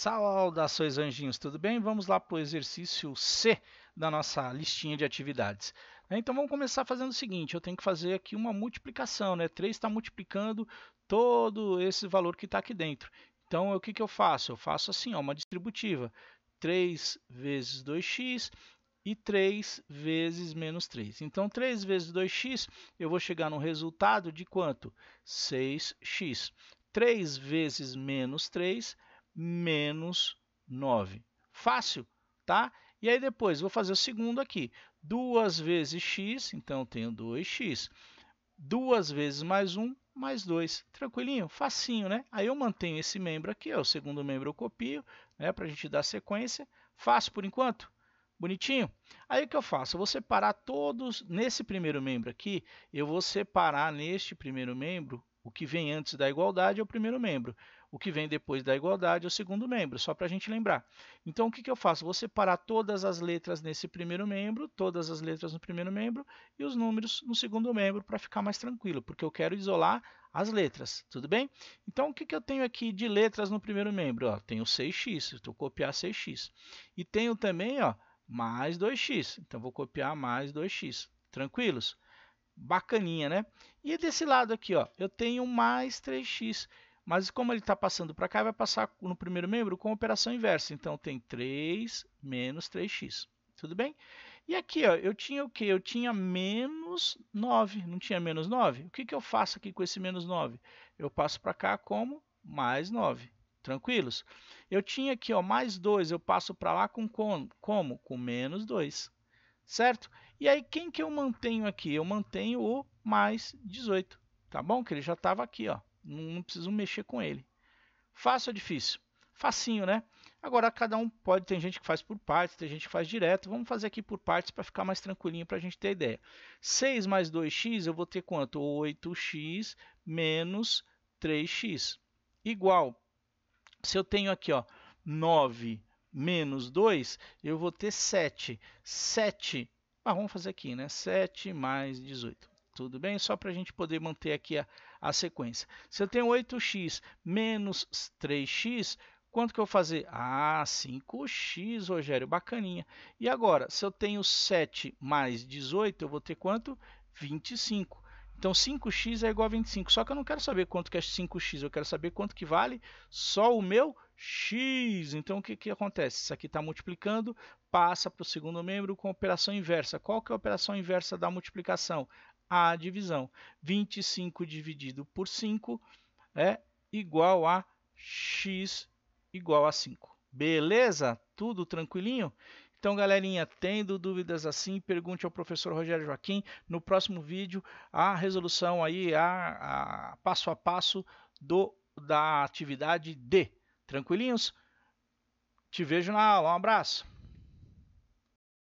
Saudações, anjinhos, tudo bem? Vamos lá para o exercício C da nossa listinha de atividades. É, então vamos começar fazendo o seguinte, eu tenho que fazer aqui uma multiplicação, né? 3 está multiplicando todo esse valor que está aqui dentro. Então o que, que eu faço? Eu faço assim, ó, uma distributiva, 3 vezes 2x e 3 vezes menos 3. Então 3 vezes 2x, eu vou chegar no resultado de quanto? 6x. 3 vezes menos 3 menos 9. Fácil, tá? E aí depois vou fazer o segundo aqui. 2 vezes x, então tenho 2x. 2 vezes mais 1, mais 2. Tranquilinho? Facinho, né? Aí eu mantenho esse membro aqui, ó, o segundo membro eu copio, né, para a gente dar sequência. Fácil por enquanto? Bonitinho? Aí o que eu faço? Eu vou separar todos nesse primeiro membro aqui, eu vou separar neste primeiro membro o que vem antes da igualdade é o primeiro membro. O que vem depois da igualdade é o segundo membro, só para a gente lembrar. Então, o que, que eu faço? Vou separar todas as letras nesse primeiro membro, todas as letras no primeiro membro e os números no segundo membro para ficar mais tranquilo, porque eu quero isolar as letras, tudo bem? Então, o que, que eu tenho aqui de letras no primeiro membro? Ó, tenho 6x, estou copiar 6x. E tenho também ó, mais 2x, então vou copiar mais 2x. Tranquilos? Bacaninha, né? E desse lado aqui, ó, eu tenho mais 3x. Mas como ele está passando para cá, vai passar no primeiro membro com a operação inversa. Então tem 3 menos 3x. Tudo bem? E aqui ó, eu tinha o quê? Eu tinha menos 9. Não tinha menos 9? O que, que eu faço aqui com esse menos 9? Eu passo para cá como mais 9. Tranquilos? Eu tinha aqui ó, mais 2. Eu passo para lá com como? Com menos 2. Certo? E aí quem que eu mantenho aqui? Eu mantenho o mais 18. Tá bom? Que ele já estava aqui. ó. Não, não preciso mexer com ele. Fácil ou é difícil? Facinho, né? Agora cada um pode, tem gente que faz por partes, tem gente que faz direto. Vamos fazer aqui por partes para ficar mais tranquilinho para a gente ter ideia. 6 mais 2x eu vou ter quanto? 8x menos 3x. Igual, se eu tenho aqui ó, 9 menos 2, eu vou ter 7. 7, ah, vamos fazer aqui, né? 7 mais 18 tudo bem? Só para a gente poder manter aqui a, a sequência. Se eu tenho 8x menos 3x, quanto que eu vou fazer? Ah, 5x, Rogério, bacaninha. E agora, se eu tenho 7 mais 18, eu vou ter quanto? 25. Então 5x é igual a 25. Só que eu não quero saber quanto que é 5x, eu quero saber quanto que vale só o meu x. Então o que, que acontece? Isso aqui está multiplicando, passa para o segundo membro com operação inversa. Qual que é a operação inversa da multiplicação? a divisão. 25 dividido por 5 é igual a x igual a 5. Beleza? Tudo tranquilinho? Então, galerinha, tendo dúvidas assim, pergunte ao professor Rogério Joaquim no próximo vídeo a resolução aí, a, a passo a passo do, da atividade D. Tranquilinhos? Te vejo na aula. Um abraço.